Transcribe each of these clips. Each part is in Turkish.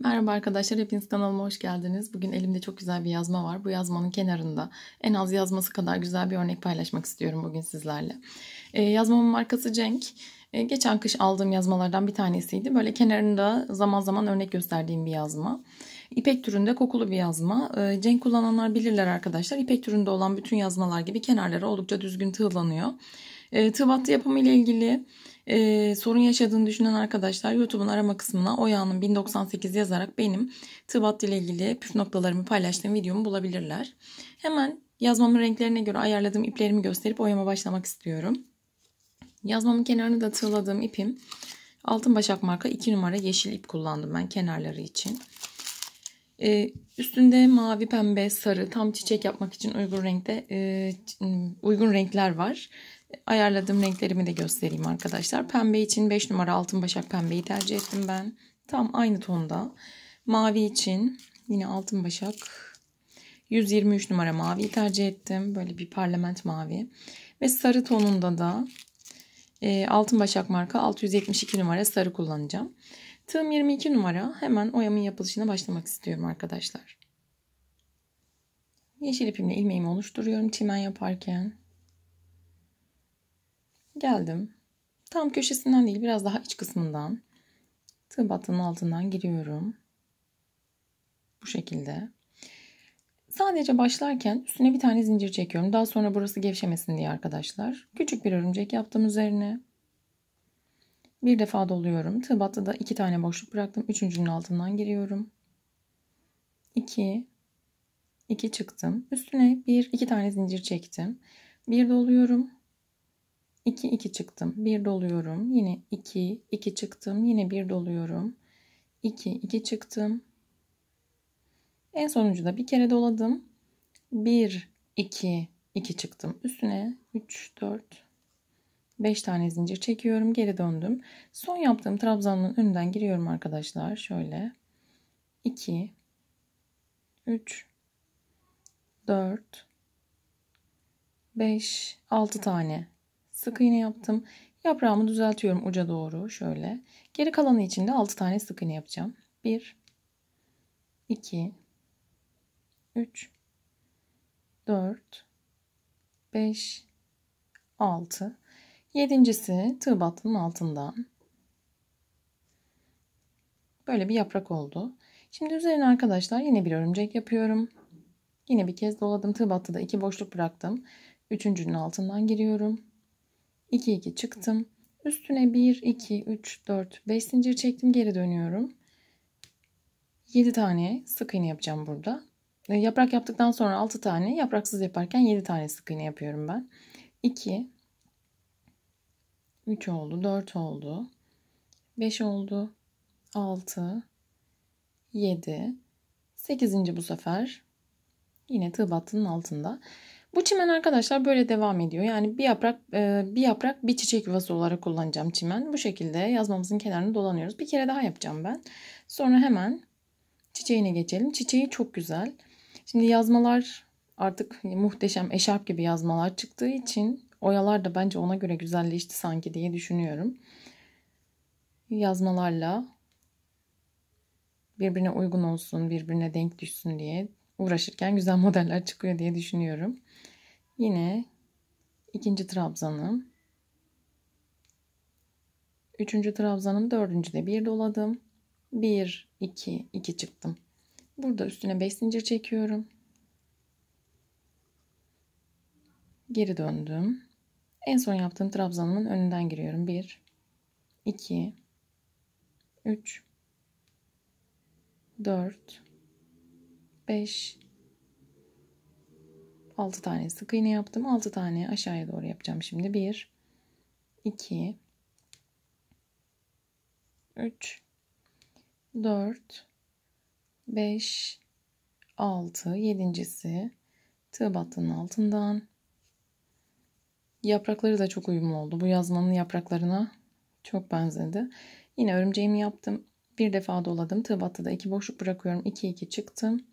Merhaba arkadaşlar, hepiniz kanalıma hoş geldiniz. Bugün elimde çok güzel bir yazma var. Bu yazmanın kenarında en az yazması kadar güzel bir örnek paylaşmak istiyorum bugün sizlerle. Ee, yazmamın markası Cenk. Ee, geçen kış aldığım yazmalardan bir tanesiydi. Böyle kenarında zaman zaman örnek gösterdiğim bir yazma. İpek türünde kokulu bir yazma. Ee, Cenk kullananlar bilirler arkadaşlar. İpek türünde olan bütün yazmalar gibi kenarları oldukça düzgün tığlanıyor. Ee, tığ battı yapımı ile ilgili e, sorun yaşadığını düşünen arkadaşlar YouTube'un arama kısmına Oya'nın 1098 yazarak benim tıbbat ile ilgili püf noktalarımı paylaştığım videomu bulabilirler. Hemen yazmamın renklerine göre ayarladığım iplerimi gösterip oyama başlamak istiyorum. Yazmamın kenarını da tığladığım ipim altın başak marka 2 numara yeşil ip kullandım ben kenarları için. Ee, üstünde mavi, pembe, sarı tam çiçek yapmak için uygun renkte e, uygun renkler var. Ayarladığım renklerimi de göstereyim arkadaşlar. Pembe için 5 numara altın başak pembeyi tercih ettim ben. Tam aynı tonda. Mavi için yine altın başak 123 numara maviyi tercih ettim. Böyle bir parlament mavi. Ve sarı tonunda da e, altın başak marka 672 numara sarı kullanacağım. Tığım 22 numara. Hemen oyamın yapılışına başlamak istiyorum arkadaşlar. Yeşil ipimle ilmeğimi oluşturuyorum timen yaparken. Geldim. Tam köşesinden değil biraz daha iç kısmından tıbatın altından giriyorum. Bu şekilde. Sadece başlarken üstüne bir tane zincir çekiyorum. Daha sonra burası gevşemesin diye arkadaşlar. Küçük bir örümcek yaptım üzerine. Bir defa doluyorum. tıbatta da iki tane boşluk bıraktım. Üçüncünün altından giriyorum. 2 2 çıktım. Üstüne bir iki tane zincir çektim. Bir doluyorum. 2 2 çıktım. 1 doluyorum. Yine 2 2 çıktım. Yine 1 doluyorum. 2 2 çıktım. En sonuncu da bir kere doladım. 1 2 2 çıktım. Üstüne 3 4 5 tane zincir çekiyorum. Geri döndüm. Son yaptığım trabzanın önünden giriyorum arkadaşlar. Şöyle 2 3 4 5 6 tane Sık iğne yaptım. Yaprağımı düzeltiyorum uca doğru şöyle. Geri kalanı için de 6 tane sık iğne yapacağım. 1 2 3 4 5 6 Yedincisi tığ battının altından. Böyle bir yaprak oldu. Şimdi üzerine arkadaşlar yine bir örümcek yapıyorum. Yine bir kez doladım. Tığ battı iki boşluk bıraktım. Üçüncünün altından giriyorum. 2 2 çıktım. Üstüne 1 2 3 4 5 zincir çektim geri dönüyorum. 7 tane sık iğne yapacağım burada. E, yaprak yaptıktan sonra 6 tane, yapraksız yaparken 7 tane sık iğne yapıyorum ben. 2 3 oldu, 4 oldu. 5 oldu. 6 7 8. bu sefer yine tığ battının altında. Bu çimen arkadaşlar böyle devam ediyor. Yani bir yaprak e, bir yaprak bir çiçek yuvası olarak kullanacağım çimen. Bu şekilde yazmamızın kenarını dolanıyoruz. Bir kere daha yapacağım ben. Sonra hemen çiçeğine geçelim. Çiçeği çok güzel. Şimdi yazmalar artık muhteşem eşarp gibi yazmalar çıktığı için oyalar da bence ona göre güzelleşti sanki diye düşünüyorum. Yazmalarla birbirine uygun olsun, birbirine denk düşsün diye uğraşırken güzel modeller çıkıyor diye düşünüyorum. Yine ikinci trabzanım. Üçüncü trabzanım dördüncüde bir doladım. Bir, iki, iki çıktım. Burada üstüne beş zincir çekiyorum. Geri döndüm. En son yaptığım trabzanımın önünden giriyorum. Bir, iki, üç, dört. 5 6 tane sık iğne yaptım. 6 tane aşağıya doğru yapacağım şimdi. 1 2 3 4 5 6 yedincisi tığ battının altından yaprakları da çok uyumlu oldu. Bu yazmanın yapraklarına çok benzedi. Yine örümceğimi yaptım. Bir defa doladım. Tığ battı da iki boşluk bırakıyorum. 2 2 çıktım.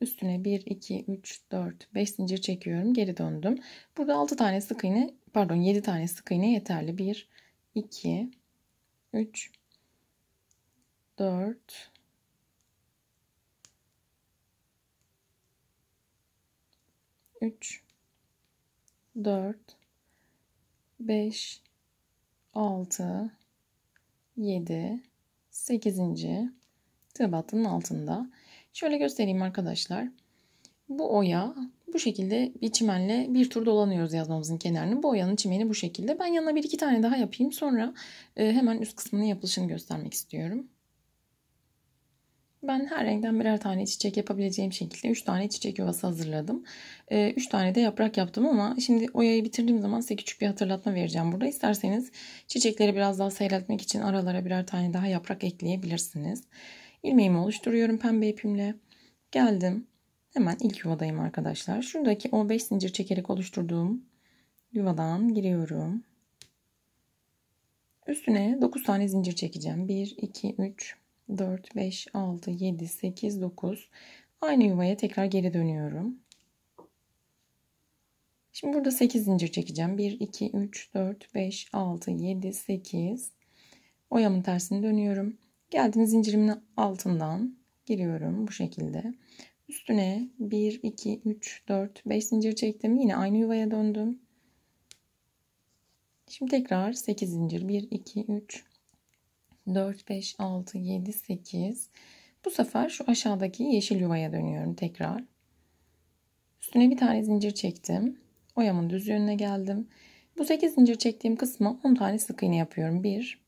Üstüne 1, 2, 3, 4, 5 zincir çekiyorum. Geri döndüm. Burada 6 tane sık iğne pardon 7 tane sık iğne yeterli. 1, 2, 3, 4, 3, 4, 5, 6, 7, 8. tığ battının altında. Şöyle göstereyim arkadaşlar. Bu oya bu şekilde bir çimenle bir tur dolanıyoruz yazmamızın kenarını. Bu oyanın çimeni bu şekilde. Ben yanına bir iki tane daha yapayım. Sonra e, hemen üst kısmının yapılışını göstermek istiyorum. Ben her renkten birer tane çiçek yapabileceğim şekilde 3 tane çiçek yuvası hazırladım. 3 e, tane de yaprak yaptım ama şimdi oyayı bitirdiğim zaman size küçük bir hatırlatma vereceğim burada. İsterseniz çiçekleri biraz daha seyretmek için aralara birer tane daha yaprak ekleyebilirsiniz ilmeğimi oluşturuyorum pembe ipimle. Geldim. Hemen ilk yuvadayım arkadaşlar. Şuradaki 15 zincir çekerek oluşturduğum yuvadan giriyorum. Üstüne 9 tane zincir çekeceğim. 1, 2, 3, 4, 5, 6, 7, 8, 9. Aynı yuvaya tekrar geri dönüyorum. Şimdi burada 8 zincir çekeceğim. 1, 2, 3, 4, 5, 6, 7, 8. Oyamın tersini dönüyorum. Geldim zincirimin altından giriyorum bu şekilde. Üstüne 1, 2, 3, 4, 5 zincir çektim. Yine aynı yuvaya döndüm. Şimdi tekrar 8 zincir. 1, 2, 3, 4, 5, 6, 7, 8. Bu sefer şu aşağıdaki yeşil yuvaya dönüyorum tekrar. Üstüne bir tane zincir çektim. Oyamın düz yönüne geldim. Bu 8 zincir çektiğim kısma 10 tane sık iğne yapıyorum. 1,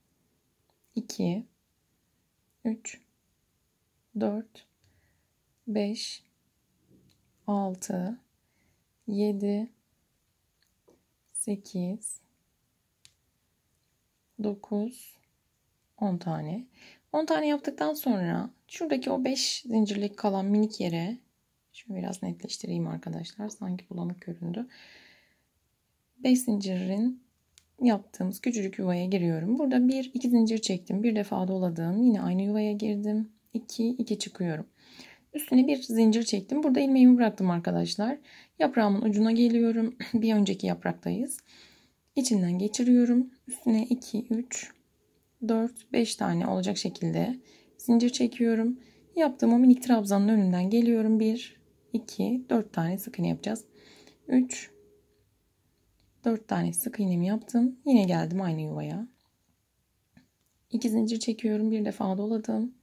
2, 3 4 5 6 7 8 9 10 tane. 10 tane yaptıktan sonra şuradaki o 5 zincirlik kalan minik yere şimdi biraz netleştireyim arkadaşlar. Sanki bulanık göründü. 5 zincirin yaptığımız küçücük yuvaya giriyorum. Burada bir iki zincir çektim. Bir defa doladım. Yine aynı yuvaya girdim. 2 2 çıkıyorum. Üstüne bir zincir çektim. Burada ilmeğimi bıraktım arkadaşlar. Yaprağımın ucuna geliyorum. bir önceki yapraktayız. İçinden geçiriyorum. Üstüne 2 3 4 5 tane olacak şekilde zincir çekiyorum. Yaptığım o minik trabzanın önünden geliyorum. 1 2 4 tane sık iğne yapacağız. 3 4 tane sık iğnemi yaptım. Yine geldim aynı yuvaya. 2 zincir çekiyorum. Bir defa doladım.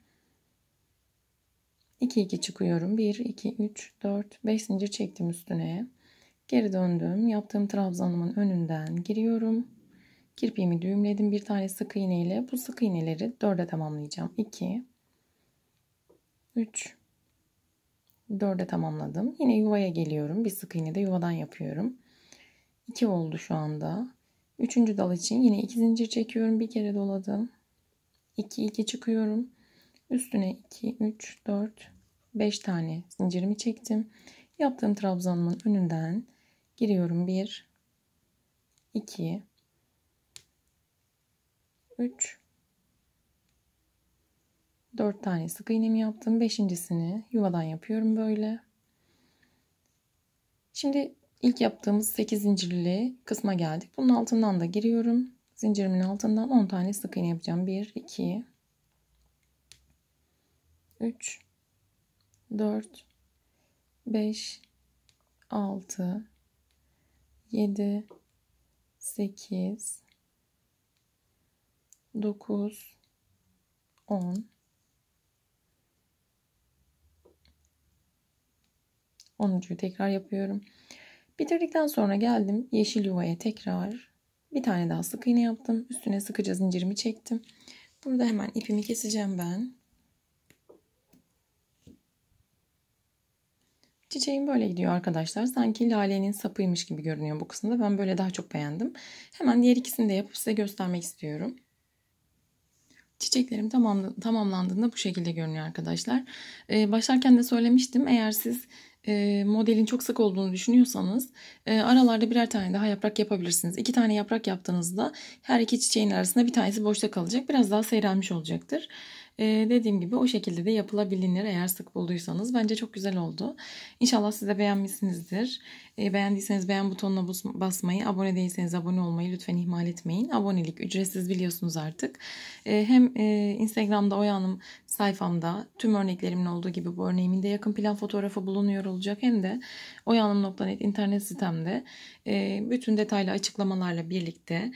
2 2 çıkıyorum. 1 2 3 4 5 zincir çektim üstüne. Geri döndüm. Yaptığım trabzanımın önünden giriyorum. Kirpiğimi düğümledim. Bir tane sık iğne ile bu sık iğneleri 4'e tamamlayacağım. 2 3 4'e tamamladım. Yine yuvaya geliyorum. Bir sık iğne de yuvadan yapıyorum. 2 oldu şu anda. Üçüncü dal için yine 2 zincir çekiyorum. Bir kere doladım. 2 2 çıkıyorum. Üstüne 2 3 4 5 tane zincirimi çektim. Yaptığım trabzanımın önünden giriyorum. 1 2 3 4 tane sık iğnemi yaptım. Beşincisini yuvadan yapıyorum böyle. Şimdi İlk yaptığımız 8 zincirli kısma geldik. Bunun altından da giriyorum. Zincirimin altından 10 tane sık iğne yapacağım. 1, 2, 3, 4, 5, 6, 7, 8, 9, 10, 10. tekrar yapıyorum. Bitirdikten sonra geldim yeşil yuvaya tekrar bir tane daha sık iğne yaptım. Üstüne sıkıca zincirimi çektim. Burada hemen ipimi keseceğim ben. Çiçeğim böyle gidiyor arkadaşlar. Sanki lalenin sapıymış gibi görünüyor bu kısımda. Ben böyle daha çok beğendim. Hemen diğer ikisini de yapıp size göstermek istiyorum. Çiçeklerim tamamlandığında bu şekilde görünüyor arkadaşlar. Ee, başlarken de söylemiştim. Eğer siz e, modelin çok sık olduğunu düşünüyorsanız e, aralarda birer tane daha yaprak yapabilirsiniz. İki tane yaprak yaptığınızda her iki çiçeğin arasında bir tanesi boşta kalacak. Biraz daha seyrelmiş olacaktır. E, dediğim gibi o şekilde de yapılabilir eğer sık bulduysanız. Bence çok güzel oldu. İnşallah siz de beğenmişsinizdir. E, beğendiyseniz beğen butonuna basmayı, abone değilseniz abone olmayı lütfen ihmal etmeyin. Abonelik ücretsiz biliyorsunuz artık. E, hem e, Instagram'da Oya Hanım sayfamda tüm örneklerimin olduğu gibi bu örneğimin de yakın plan fotoğrafı bulunuyor olacak. Hem de oyahanım.net internet sitemde bütün detaylı açıklamalarla birlikte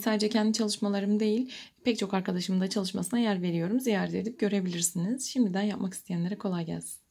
sadece kendi çalışmalarım değil pek çok arkadaşımın da çalışmasına yer veriyorum. Ziyaret edip görebilirsiniz. Şimdiden yapmak isteyenlere kolay gelsin.